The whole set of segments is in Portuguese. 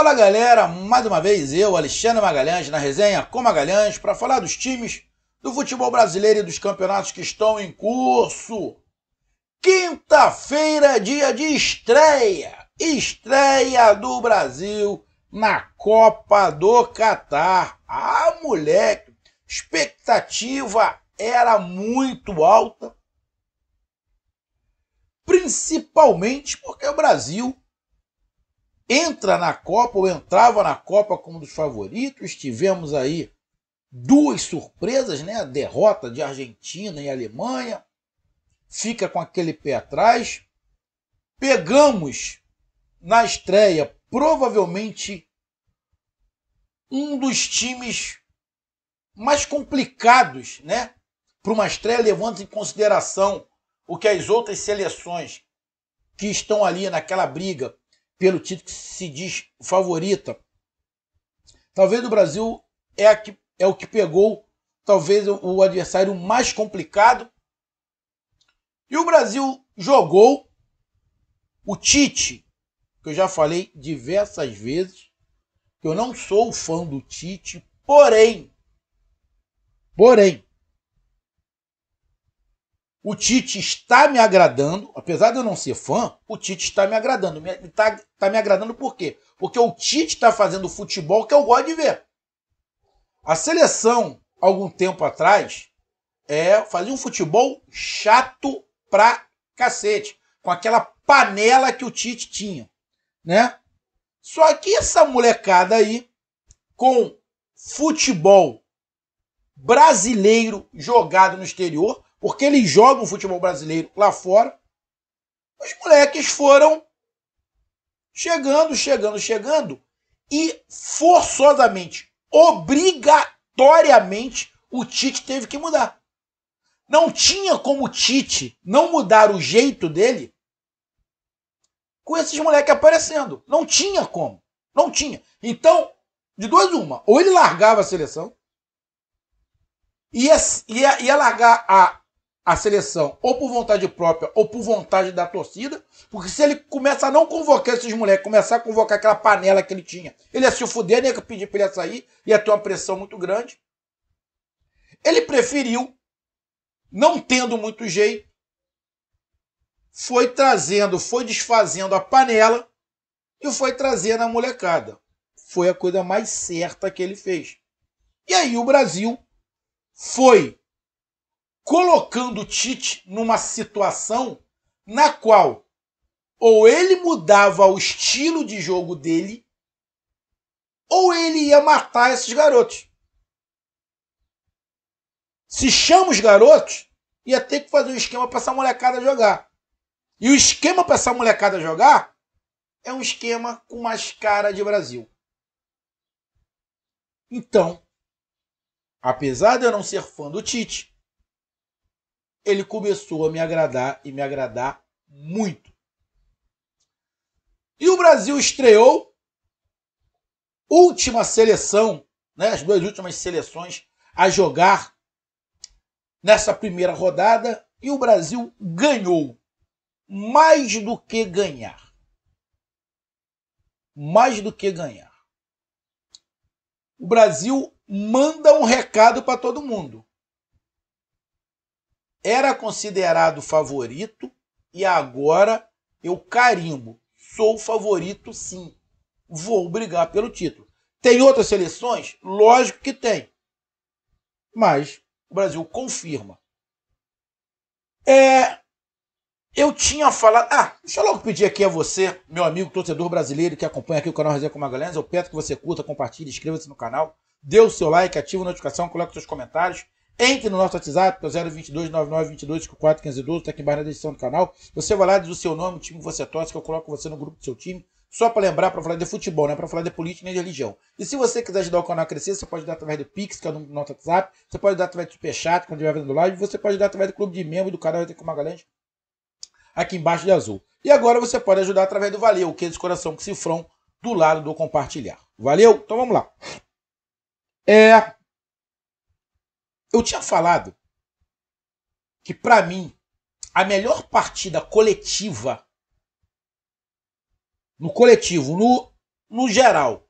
Fala galera, mais uma vez eu, Alexandre Magalhães, na resenha com Magalhães, para falar dos times do futebol brasileiro e dos campeonatos que estão em curso. Quinta-feira, dia de estreia! Estreia do Brasil na Copa do Catar. Ah, moleque! Expectativa era muito alta, principalmente porque o Brasil entra na Copa ou entrava na Copa como um dos favoritos. Tivemos aí duas surpresas, né? A derrota de Argentina e Alemanha. Fica com aquele pé atrás. Pegamos na estreia provavelmente um dos times mais complicados, né? Para uma estreia, levando em consideração o que as outras seleções que estão ali naquela briga pelo título que se diz favorita. Talvez o Brasil é, a que, é o que pegou talvez o adversário mais complicado. E o Brasil jogou o Tite, que eu já falei diversas vezes, que eu não sou fã do Tite, porém, porém, o Tite está me agradando, apesar de eu não ser fã, o Tite está me agradando. Está tá me agradando por quê? Porque o Tite está fazendo futebol que eu gosto de ver. A seleção, algum tempo atrás, é, fazia um futebol chato pra cacete, com aquela panela que o Tite tinha, né? Só que essa molecada aí, com futebol brasileiro jogado no exterior, porque eles jogam futebol brasileiro lá fora. Os moleques foram chegando, chegando, chegando e forçosamente, obrigatoriamente, o Tite teve que mudar. Não tinha como o Tite não mudar o jeito dele com esses moleques aparecendo. Não tinha como. Não tinha. Então, de duas uma, ou ele largava a seleção, ia, ia, ia largar a a seleção ou por vontade própria ou por vontade da torcida, porque se ele começa a não convocar esses moleques, começar a convocar aquela panela que ele tinha, ele ia se fuder, ia pedir para ele sair, ia ter uma pressão muito grande. Ele preferiu, não tendo muito jeito, foi trazendo, foi desfazendo a panela e foi trazendo a molecada. Foi a coisa mais certa que ele fez. E aí o Brasil foi colocando o Tite numa situação na qual ou ele mudava o estilo de jogo dele, ou ele ia matar esses garotos. Se chama os garotos, ia ter que fazer um esquema para essa molecada jogar. E o esquema para essa molecada jogar é um esquema com mais cara de Brasil. Então, apesar de eu não ser fã do Tite, ele começou a me agradar e me agradar muito. E o Brasil estreou última seleção, né, as duas últimas seleções a jogar nessa primeira rodada e o Brasil ganhou mais do que ganhar. Mais do que ganhar. O Brasil manda um recado para todo mundo era considerado favorito e agora eu carimbo. Sou favorito sim. Vou brigar pelo título. Tem outras seleções? Lógico que tem. Mas o Brasil confirma. É, eu tinha falado. Ah, deixa eu logo pedir aqui a você, meu amigo torcedor brasileiro que acompanha aqui o canal Resenha com Magalhães. Eu peço que você curta, compartilhe, inscreva-se no canal, dê o seu like, ative a notificação, coloque seus comentários. Entre no nosso WhatsApp, que é o 022 9922 tá aqui embaixo na descrição do canal. Você vai lá, diz o seu nome, o time que você torce, que eu coloco você no grupo do seu time. Só para lembrar, para falar de futebol, não é para falar de política nem de religião. E se você quiser ajudar o canal a crescer, você pode dar através do Pix, que é o do nosso WhatsApp. Você pode dar através do Superchat, quando estiver vendo live. Você pode dar através do clube de membro do canal Eteco galera aqui embaixo de azul. E agora você pode ajudar através do Valeu, que é esse coração que cifrão do lado do compartilhar. Valeu? Então vamos lá. É... Eu tinha falado que, para mim, a melhor partida coletiva, no coletivo, no, no geral,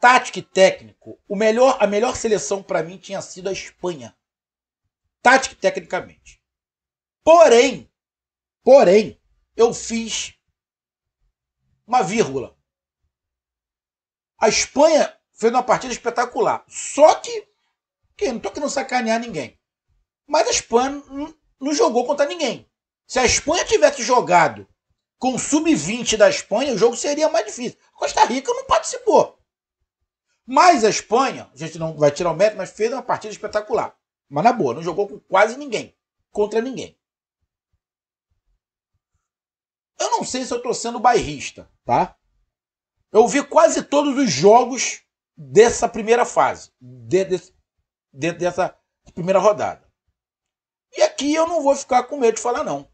tático e técnico, o melhor, a melhor seleção para mim tinha sido a Espanha. Tático e tecnicamente. Porém, porém, eu fiz uma vírgula. A Espanha fez uma partida espetacular. Só que que não tô querendo sacanear ninguém. Mas a Espanha não jogou contra ninguém. Se a Espanha tivesse jogado com o sub-20 da Espanha, o jogo seria mais difícil. Costa Rica não participou. Mas a Espanha, a gente não vai tirar o mérito, mas fez uma partida espetacular. Mas na boa, não jogou com quase ninguém, contra ninguém. Eu não sei se eu estou sendo bairrista, tá? Eu vi quase todos os jogos dessa primeira fase, de, desse, dentro dessa primeira rodada. E aqui eu não vou ficar com medo de falar, não.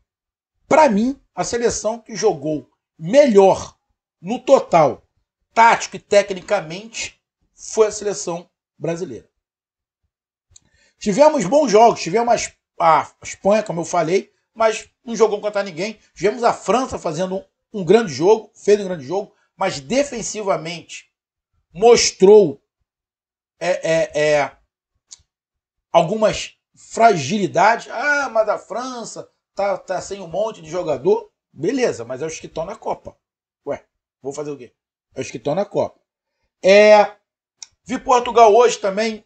Para mim, a seleção que jogou melhor no total, tático e tecnicamente, foi a seleção brasileira. Tivemos bons jogos, tivemos a Espanha, como eu falei, mas não jogou contra ninguém. Tivemos a França fazendo um grande jogo, fez um grande jogo, mas defensivamente mostrou é, é, é, algumas fragilidades. Ah, mas a França tá, tá sem um monte de jogador. Beleza, mas é os que estão na Copa. Ué, vou fazer o quê? É os que estão na Copa. É, vi Portugal hoje também.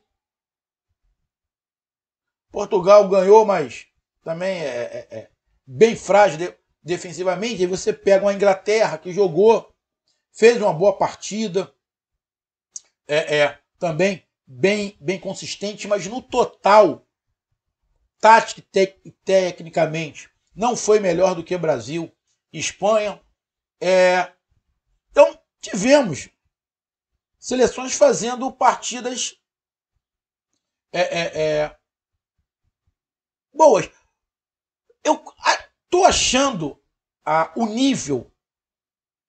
Portugal ganhou, mas também é, é, é bem frágil de, defensivamente. E você pega uma Inglaterra que jogou, fez uma boa partida. É, é também bem, bem consistente, mas no total, tática e tecnicamente, não foi melhor do que Brasil e Espanha. É... Então, tivemos seleções fazendo partidas é, é, é boas. Eu tô achando a, o nível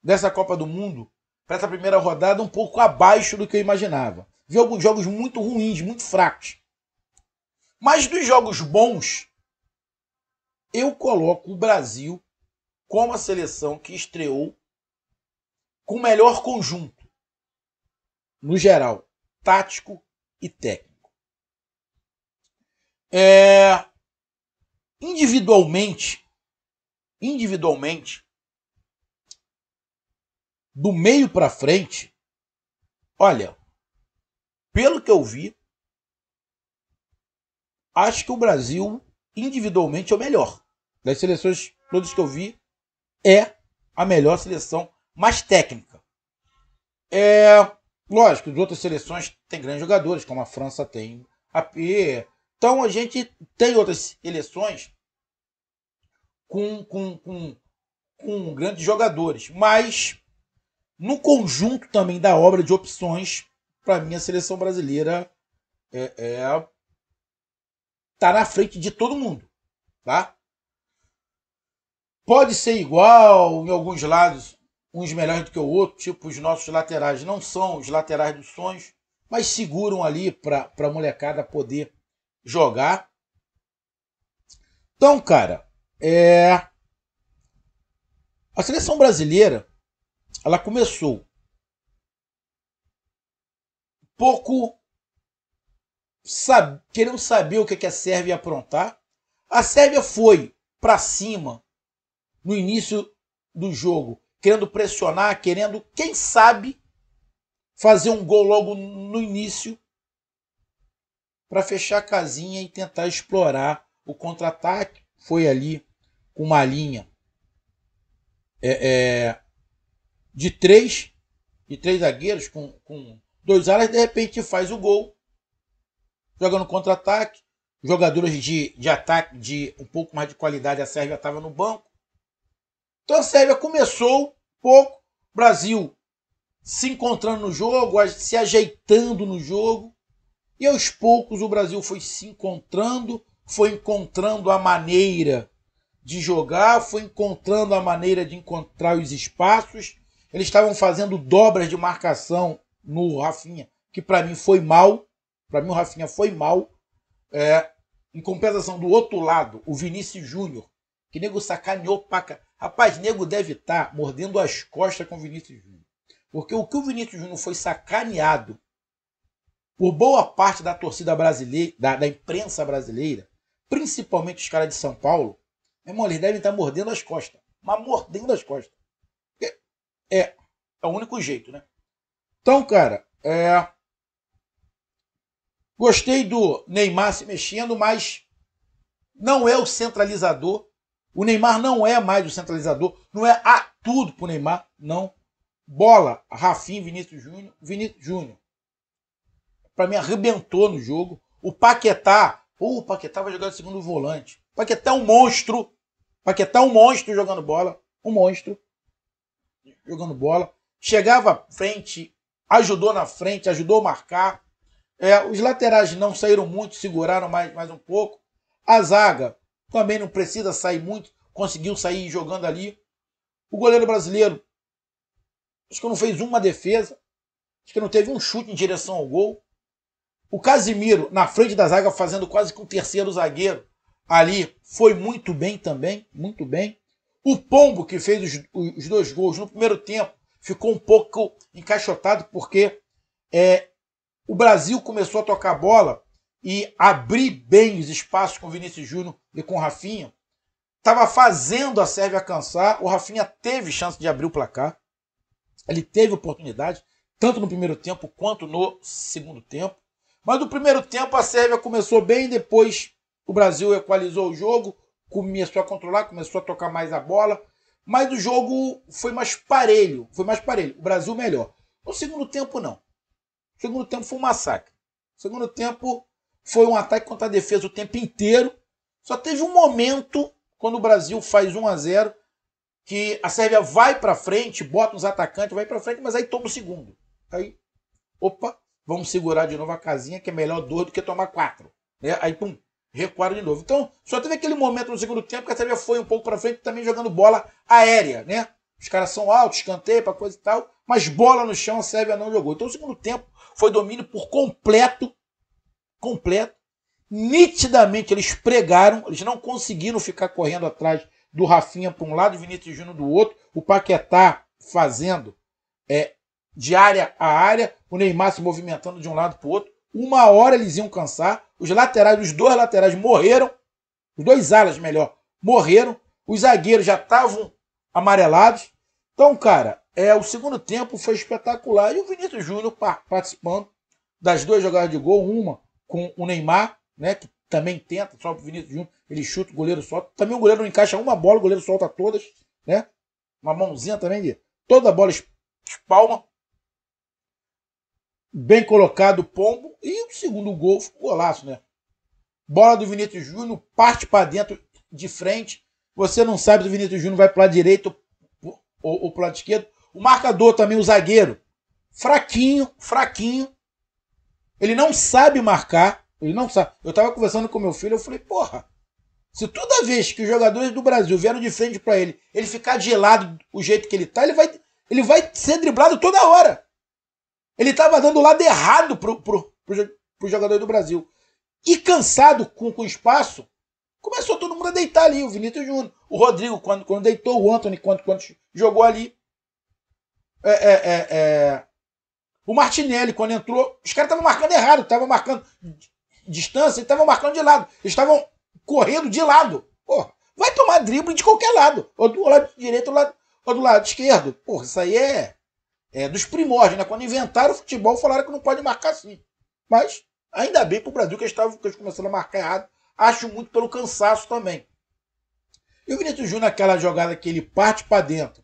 dessa Copa do Mundo para essa primeira rodada um pouco abaixo do que eu imaginava alguns jogos muito ruins, muito fracos. Mas dos jogos bons, eu coloco o Brasil como a seleção que estreou com o melhor conjunto, no geral, tático e técnico. É... Individualmente, individualmente, do meio para frente, olha, pelo que eu vi, acho que o Brasil, individualmente, é o melhor. Das seleções todas que eu vi, é a melhor seleção, mais técnica. É, lógico, as outras seleções têm grandes jogadores, como a França tem a P. Então a gente tem outras seleções com, com, com, com grandes jogadores, mas no conjunto também da obra de opções, para mim a seleção brasileira é, é, tá na frente de todo mundo, tá? Pode ser igual em alguns lados, uns melhores do que o outro, tipo os nossos laterais não são os laterais dos sonhos, mas seguram ali para a molecada poder jogar. Então, cara, é... a seleção brasileira ela começou pouco sab... querendo saber o que, a Sérvia ia aprontar. A Sérvia foi para cima no início do jogo, querendo pressionar, querendo, quem sabe, fazer um gol logo no início para fechar a casinha e tentar explorar o contra-ataque. Foi ali com uma linha é, é, de três de três zagueiros com, com dois alas, de repente faz o gol, joga no contra-ataque, jogadores de, de ataque de um pouco mais de qualidade, a Sérvia estava no banco. Então a Sérvia começou pouco, Brasil se encontrando no jogo, se ajeitando no jogo, e aos poucos o Brasil foi se encontrando, foi encontrando a maneira de jogar, foi encontrando a maneira de encontrar os espaços. Eles estavam fazendo dobras de marcação no Rafinha, que para mim foi mal. Para mim o Rafinha foi mal. É, em compensação do outro lado, o Vinícius Júnior, que nego sacaneou paca. Rapaz, nego deve estar tá mordendo as costas com o Vinícius Júnior. Porque o que o Vinícius Júnior foi sacaneado por boa parte da torcida brasileira, da, da imprensa brasileira, principalmente os caras de São Paulo, meu irmão, eles devem estar tá mordendo as costas. Mas mordendo as costas. É, é, é o único jeito, né? Então, cara, é... gostei do Neymar se mexendo, mas não é o centralizador. O Neymar não é mais o centralizador, não é a tudo pro Neymar, não. Bola, Rafim, Vinícius Júnior, Vinícius Júnior. Para mim arrebentou no jogo. O Paquetá, oh, o Paquetá vai jogar de segundo volante. O Paquetá é um monstro. O Paquetá é um monstro jogando bola, um monstro jogando bola. Chegava à frente ajudou na frente, ajudou a marcar. É, os laterais não saíram muito, seguraram mais, mais um pouco. A zaga também não precisa sair muito, conseguiu sair jogando ali. O goleiro brasileiro, acho que não fez uma defesa, acho que não teve um chute em direção ao gol. O Casimiro, na frente da zaga, fazendo quase que um terceiro zagueiro ali, foi muito bem também, muito bem. O Pombo, que fez os, os dois gols no primeiro tempo, ficou um pouco encaixotado porque é, o Brasil começou a tocar bola e abrir bem os espaços com Vinícius Júnior e com Rafinha. Estava fazendo a Sérvia cansar, o Rafinha teve chance de abrir o placar. Ele teve oportunidade, tanto no primeiro tempo quanto no segundo tempo. Mas no primeiro tempo a Sérvia começou bem, depois o Brasil equalizou o jogo, começou a controlar, começou a tocar mais a bola. Mas o jogo foi mais parelho. Foi mais parelho. O Brasil melhor. No segundo tempo, não. O segundo tempo foi um massacre. O segundo tempo foi um ataque contra a defesa o tempo inteiro. Só teve um momento, quando o Brasil faz 1 a 0 que a Sérvia vai para frente, bota uns atacantes, vai para frente, mas aí toma o segundo. Aí, opa, vamos segurar de novo a casinha, que é melhor dois do que tomar quatro. Né? Aí, pum, recuaram de novo. Então, só teve aquele momento no segundo tempo que a Sérvia foi um pouco para frente também jogando bola aérea, né? Os caras são altos, escanteio para coisa e tal, mas bola no chão a Sérvia não jogou. Então, o segundo tempo foi domínio por completo, completo. Nitidamente eles pregaram, eles não conseguiram ficar correndo atrás do Rafinha para um lado e Vinícius Júnior do outro. O Paquetá fazendo é, de área a área, o Neymar se movimentando de um lado para o outro. Uma hora eles iam cansar. Os laterais, os dois laterais morreram. Os dois alas, melhor, morreram. Os zagueiros já estavam amarelados. Então, cara, é, o segundo tempo foi espetacular. E o Vinícius Júnior participando das duas jogadas de gol, uma com o Neymar, né, que também tenta, só o Vinícius Júnior, ele chuta, o goleiro solta. Também o goleiro não encaixa uma bola, o goleiro solta todas, né? Uma mãozinha também, toda a bola espalma. Bem colocado o Pombo. E o segundo gol golaço, né? Bola do Vinícius Júnior, parte para dentro de frente. Você não sabe se o Vinícius Júnior vai para lado direito ou, ou para lado esquerdo. O marcador também, o zagueiro, fraquinho, fraquinho. Ele não sabe marcar. Ele não sabe. Eu estava conversando com meu filho, eu falei, porra, se toda vez que os jogadores do Brasil vieram de frente para ele, ele ficar gelado o jeito que ele tá, ele vai, ele vai ser driblado toda hora. Ele estava dando o lado errado pro, pro, pro, pro jogador do Brasil. E cansado com o espaço, começou todo mundo a deitar ali. O Vinícius Júnior, o Rodrigo, quando, quando deitou, o Anthony, quando, quando jogou ali. É, é, é, é. o Martinelli, quando entrou, os caras estavam marcando errado, estavam marcando distância, estavam marcando de lado. Eles estavam correndo de lado. Porra, vai tomar drible de qualquer lado. Ou do lado direito ou, do lado esquerdo. Porra, isso aí é é, dos primórdios, né? Quando inventaram o futebol, falaram que não pode marcar assim. Mas ainda bem para o Brasil que eles, que eles começaram a marcar errado. Acho muito pelo cansaço também. E o Vinícius Júnior, aquela jogada que ele parte para dentro,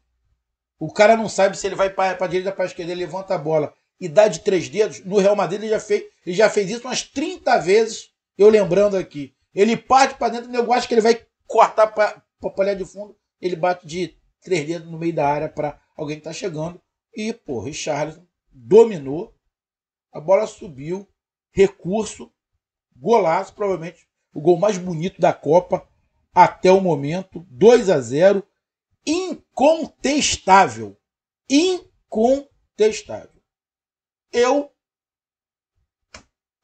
o cara não sabe se ele vai para a direita ou para a esquerda, ele levanta a bola e dá de três dedos. No Real Madrid ele já fez, ele já fez isso umas 30 vezes, eu lembrando aqui. Ele parte para dentro, eu acho que ele vai cortar para a palha de fundo, ele bate de três dedos no meio da área para alguém que está chegando. E, pô, Richarlison dominou, a bola subiu, recurso, golaço, provavelmente o gol mais bonito da Copa até o momento, 2 a 0, incontestável. Incontestável. Eu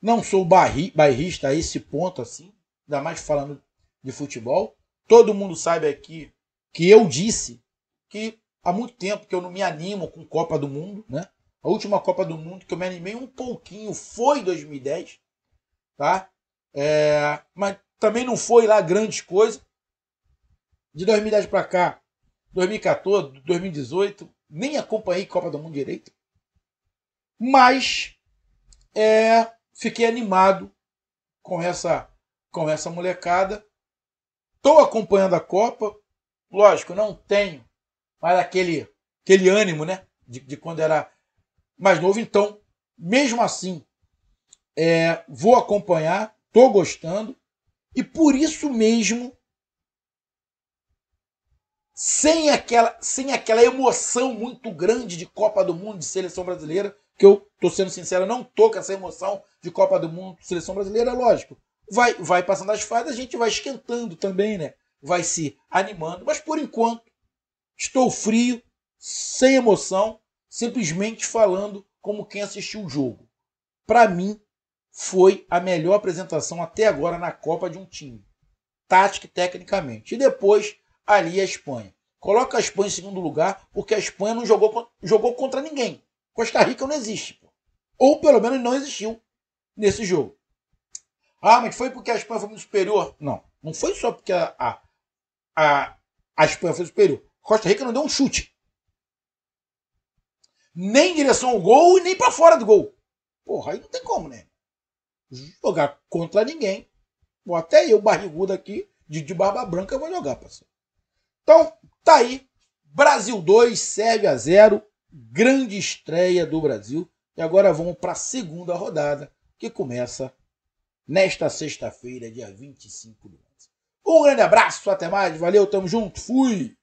não sou bairrista a esse ponto assim, ainda mais falando de futebol. Todo mundo sabe aqui que eu disse que há muito tempo que eu não me animo com Copa do Mundo, né? A última Copa do Mundo que eu me animei um pouquinho foi 2010, tá? É, mas também não foi lá grande coisa. De 2010 para cá, 2014, 2018, nem acompanhei Copa do Mundo direito. Mas é, fiquei animado com essa com essa molecada. Estou acompanhando a Copa. Lógico, não tenho mais aquele, aquele ânimo, né? De, de quando era mais novo. Então, mesmo assim, é, vou acompanhar, tô gostando, e por isso mesmo, sem aquela, sem aquela emoção muito grande de Copa do Mundo, de seleção brasileira, que eu tô sendo sincero, não tô com essa emoção de Copa do Mundo, seleção brasileira, lógico. Vai, vai passando as fases, a gente vai esquentando também, né? Vai se animando, mas por enquanto Estou frio, sem emoção, simplesmente falando como quem assistiu o jogo. Para mim, foi a melhor apresentação até agora na Copa de um time, tática e tecnicamente. E depois, ali a Espanha. Coloca a Espanha em segundo lugar, porque a Espanha não jogou, jogou contra ninguém. Costa Rica não existe. Pô. Ou pelo menos não existiu nesse jogo. Ah, mas foi porque a Espanha foi muito superior? Não, não foi só porque a, a, a, a Espanha foi superior. Costa Rica não deu um chute. Nem em direção ao gol e nem para fora do gol. Porra, aí não tem como, né? Jogar contra ninguém. Ou até eu, barrigudo aqui, de, de barba branca, vou jogar, parceiro. Então, tá aí. Brasil 2, Sérvia 0. Grande estreia do Brasil. E agora vamos para a segunda rodada, que começa nesta sexta-feira, dia 25 de mês. Um grande abraço, até mais, valeu, tamo junto, fui!